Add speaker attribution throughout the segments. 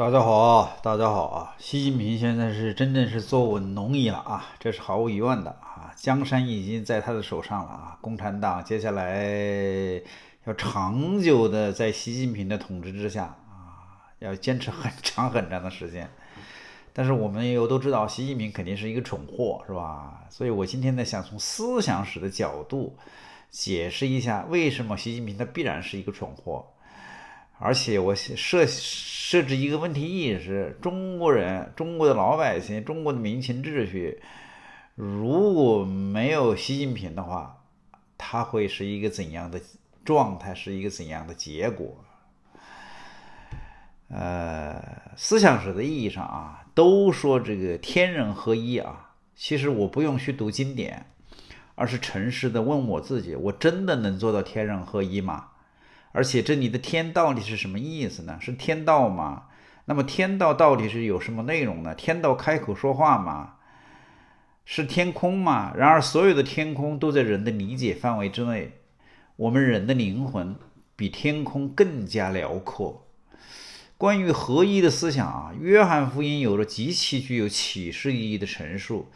Speaker 1: 大家好，大家好啊！习近平现在是真正是坐稳龙椅了啊，这是毫无疑问的啊，江山已经在他的手上了啊！共产党接下来要长久的在习近平的统治之下啊，要坚持很长很长的时间。但是我们又都知道，习近平肯定是一个蠢货，是吧？所以我今天呢，想从思想史的角度解释一下，为什么习近平他必然是一个蠢货。而且我设设置一个问题意识：中国人、中国的老百姓、中国的民情秩序，如果没有习近平的话，他会是一个怎样的状态，是一个怎样的结果？呃，思想史的意义上啊，都说这个天人合一啊。其实我不用去读经典，而是诚实的问我自己：我真的能做到天人合一吗？而且这里的天到底是什么意思呢？是天道吗？那么天道到底是有什么内容呢？天道开口说话吗？是天空吗？然而所有的天空都在人的理解范围之内。我们人的灵魂比天空更加辽阔。关于合一的思想啊，《约翰福音》有着极其具有启示意义的陈述。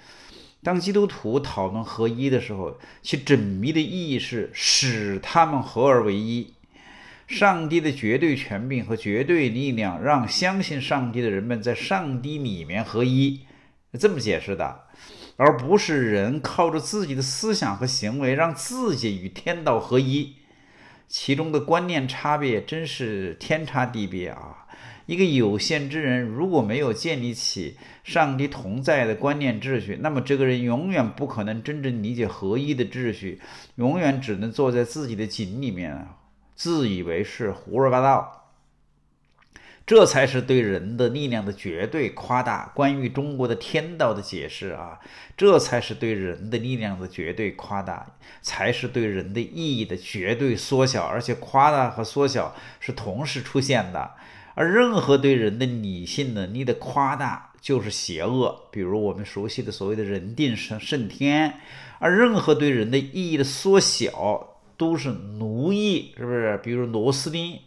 Speaker 1: 当基督徒讨论合一的时候，其缜密的意义是使他们合而为一。上帝的绝对权柄和绝对力量，让相信上帝的人们在上帝里面合一，这么解释的，而不是人靠着自己的思想和行为让自己与天道合一。其中的观念差别真是天差地别啊！一个有限之人如果没有建立起上帝同在的观念秩序，那么这个人永远不可能真正理解合一的秩序，永远只能坐在自己的井里面。自以为是胡说八道，这才是对人的力量的绝对夸大。关于中国的天道的解释啊，这才是对人的力量的绝对夸大，才是对人的意义的绝对缩小。而且夸大和缩小是同时出现的。而任何对人的理性能力的夸大就是邪恶，比如我们熟悉的所谓的“人定胜胜天”。而任何对人的意义的缩小，都是奴役，是不是？比如螺丝钉，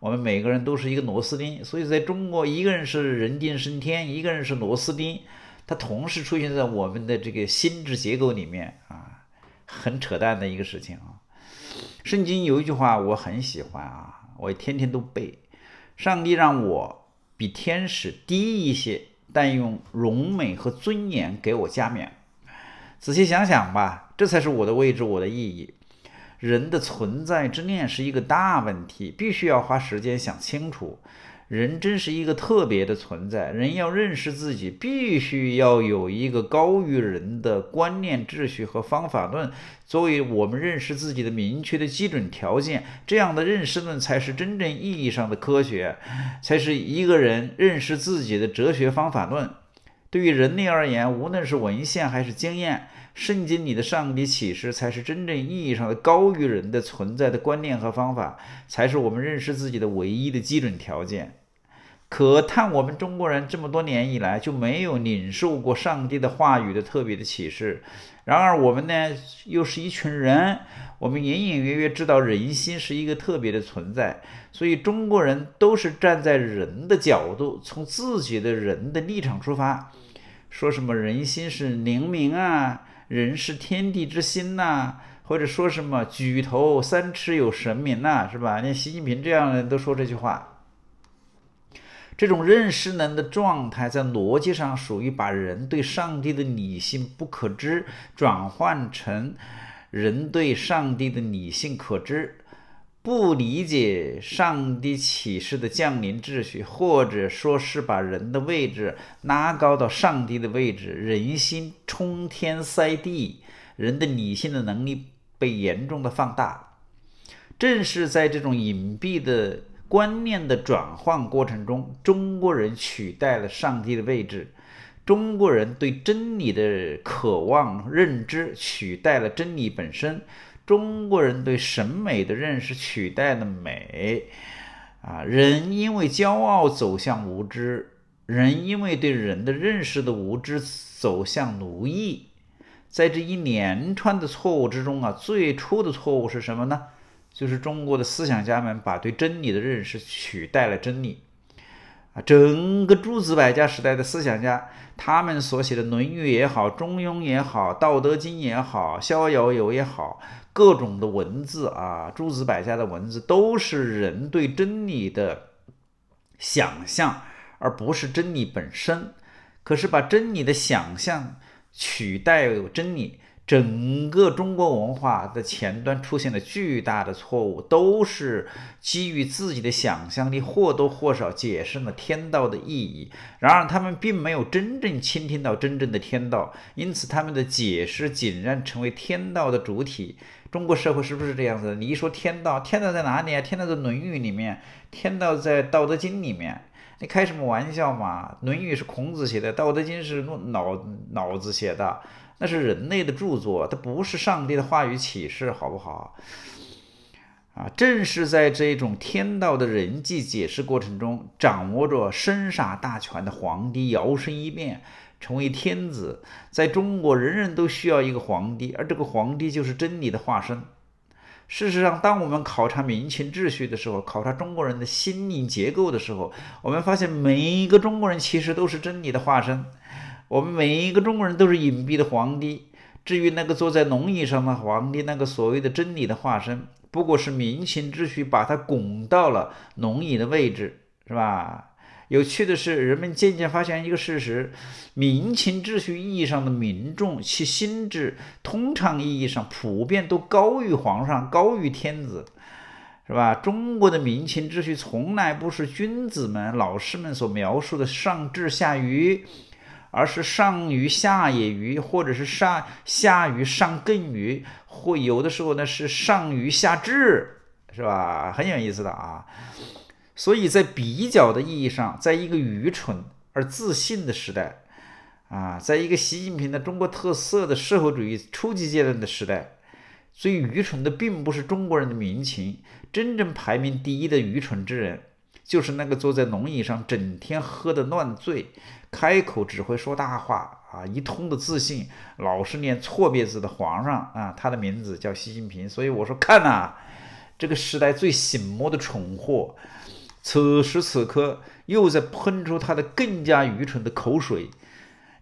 Speaker 1: 我们每个人都是一个螺丝钉，所以在中国，一个人是人定胜天，一个人是螺丝钉，它同时出现在我们的这个心智结构里面啊，很扯淡的一个事情啊。圣经有一句话我很喜欢啊，我天天都背：上帝让我比天使低一些，但用荣美和尊严给我加冕。仔细想想吧，这才是我的位置，我的意义。人的存在之念是一个大问题，必须要花时间想清楚。人真是一个特别的存在，人要认识自己，必须要有一个高于人的观念秩序和方法论，作为我们认识自己的明确的基准条件。这样的认识论才是真正意义上的科学，才是一个人认识自己的哲学方法论。对于人类而言，无论是文献还是经验。圣经里的上帝启示才是真正意义上的高于人的存在的观念和方法，才是我们认识自己的唯一的基准条件。可叹我们中国人这么多年以来就没有领受过上帝的话语的特别的启示。然而我们呢，又是一群人，我们隐隐约约知道人心是一个特别的存在，所以中国人都是站在人的角度，从自己的人的立场出发，说什么人心是灵明啊。人是天地之心呐，或者说什么举头三尺有神明呐，是吧？连习近平这样的都说这句话。这种认识能的状态，在逻辑上属于把人对上帝的理性不可知转换成人对上帝的理性可知。不理解上帝启示的降临秩序，或者说是把人的位置拉高到上帝的位置，人心冲天塞地，人的理性的能力被严重的放大。正是在这种隐蔽的观念的转换过程中，中国人取代了上帝的位置，中国人对真理的渴望认知取代了真理本身。中国人对审美的认识取代了美，啊，人因为骄傲走向无知，人因为对人的认识的无知走向奴役，在这一连串的错误之中啊，最初的错误是什么呢？就是中国的思想家们把对真理的认识取代了真理，啊，整个诸子百家时代的思想家，他们所写的《论语》也好，《中庸》也好，《道德经》也好，《逍遥游》也好。各种的文字啊，诸子百家的文字都是人对真理的想象，而不是真理本身。可是把真理的想象取代真理。整个中国文化的前端出现了巨大的错误，都是基于自己的想象力或多或少解释了天道的意义。然而，他们并没有真正倾听到真正的天道，因此他们的解释竟然成为天道的主体。中国社会是不是这样子？你一说天道，天道在哪里啊？天道在《论语》里面，天道在《道德经》里面。你开什么玩笑嘛？《论语》是孔子写的，《道德经》是脑脑子写的，那是人类的著作，它不是上帝的话语启示，好不好？啊，正是在这种天道的人际解释过程中，掌握着生杀大权的皇帝摇身一变成为天子。在中国，人人都需要一个皇帝，而这个皇帝就是真理的化身。事实上，当我们考察民情秩序的时候，考察中国人的心灵结构的时候，我们发现每一个中国人其实都是真理的化身。我们每一个中国人都是隐蔽的皇帝。至于那个坐在龙椅上的皇帝，那个所谓的真理的化身，不过是民情秩序把他拱到了龙椅的位置，是吧？有趣的是，人们渐渐发现一个事实：，民情秩序意义上的民众，其心智通常意义上普遍都高于皇上，高于天子，是吧？中国的民情秩序从来不是君子们、老师们所描述的上智下愚，而是上愚下也愚，或者是上下愚上更愚，或有的时候呢是上愚下智，是吧？很有意思的啊。所以在比较的意义上，在一个愚蠢而自信的时代，啊，在一个习近平的中国特色的社会主义初级阶段的时代，最愚蠢的并不是中国人的民情，真正排名第一的愚蠢之人，就是那个坐在龙椅上整天喝的乱醉，开口只会说大话啊一通的自信，老是念错别字的皇上啊，他的名字叫习近平。所以我说，看呐，这个时代最醒目的蠢货。此时此刻，又在喷出他的更加愚蠢的口水，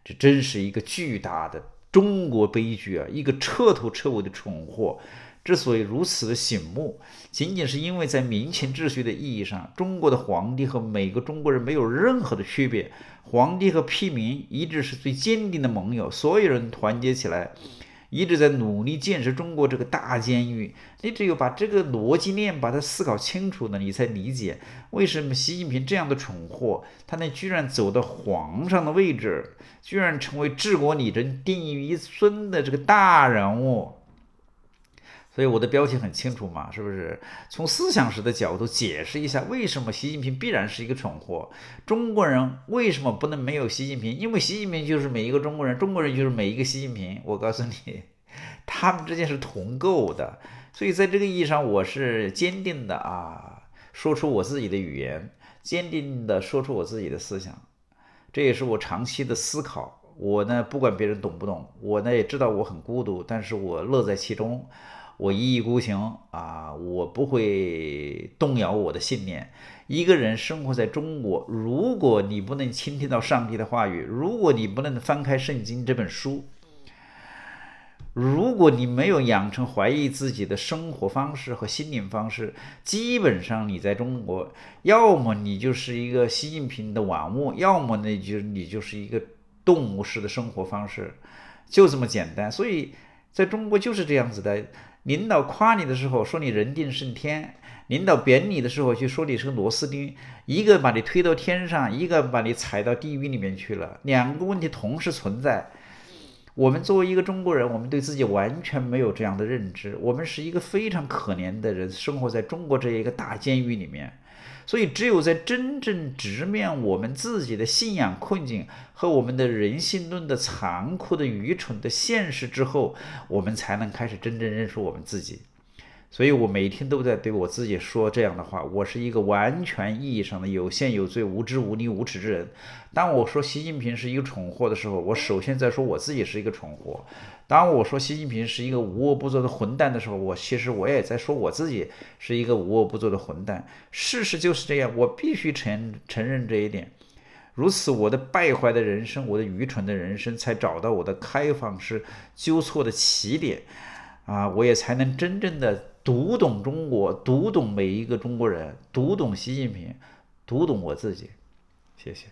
Speaker 1: 这真是一个巨大的中国悲剧啊！一个彻头彻尾的蠢货，之所以如此的醒目，仅仅是因为在民情秩序的意义上，中国的皇帝和每个中国人没有任何的区别，皇帝和屁民一直是最坚定的盟友，所有人团结起来。一直在努力建设中国这个大监狱。你只有把这个逻辑链把它思考清楚了，你才理解为什么习近平这样的蠢货，他能居然走到皇上的位置，居然成为治国理政定于一尊的这个大人物。所以我的标题很清楚嘛，是不是？从思想史的角度解释一下，为什么习近平必然是一个蠢货？中国人为什么不能没有习近平？因为习近平就是每一个中国人，中国人就是每一个习近平。我告诉你，他们之间是同构的。所以在这个意义上，我是坚定的啊，说出我自己的语言，坚定的说出我自己的思想。这也是我长期的思考。我呢，不管别人懂不懂，我呢也知道我很孤独，但是我乐在其中。我一意孤行啊！我不会动摇我的信念。一个人生活在中国，如果你不能倾听到上帝的话语，如果你不能翻开圣经这本书，如果你没有养成怀疑自己的生活方式和心灵方式，基本上你在中国，要么你就是一个习近平的玩物，要么呢就你就是一个动物式的生活方式，就这么简单。所以，在中国就是这样子的。领导夸你的时候，说你人定胜天；领导贬你的时候，就说你是个螺丝钉。一个把你推到天上，一个把你踩到地狱里面去了。两个问题同时存在。我们作为一个中国人，我们对自己完全没有这样的认知。我们是一个非常可怜的人，生活在中国这一个大监狱里面。所以，只有在真正直面我们自己的信仰困境和我们的人性论的残酷的、愚蠢的现实之后，我们才能开始真正认识我们自己。所以我每天都在对我自己说这样的话：，我是一个完全意义上的有限、有罪、无知无理、无耻之人。当我说习近平是一个蠢货的时候，我首先在说我自己是一个蠢货；当我说习近平是一个无恶不作的混蛋的时候，我其实我也在说我自己是一个无恶不作的混蛋。事实就是这样，我必须承承认这一点。如此，我的败坏的人生，我的愚蠢的人生，才找到我的开放式纠错的起点，啊，我也才能真正的。读懂中国，读懂每一个中国人，读懂习近平，读懂我自己。谢谢。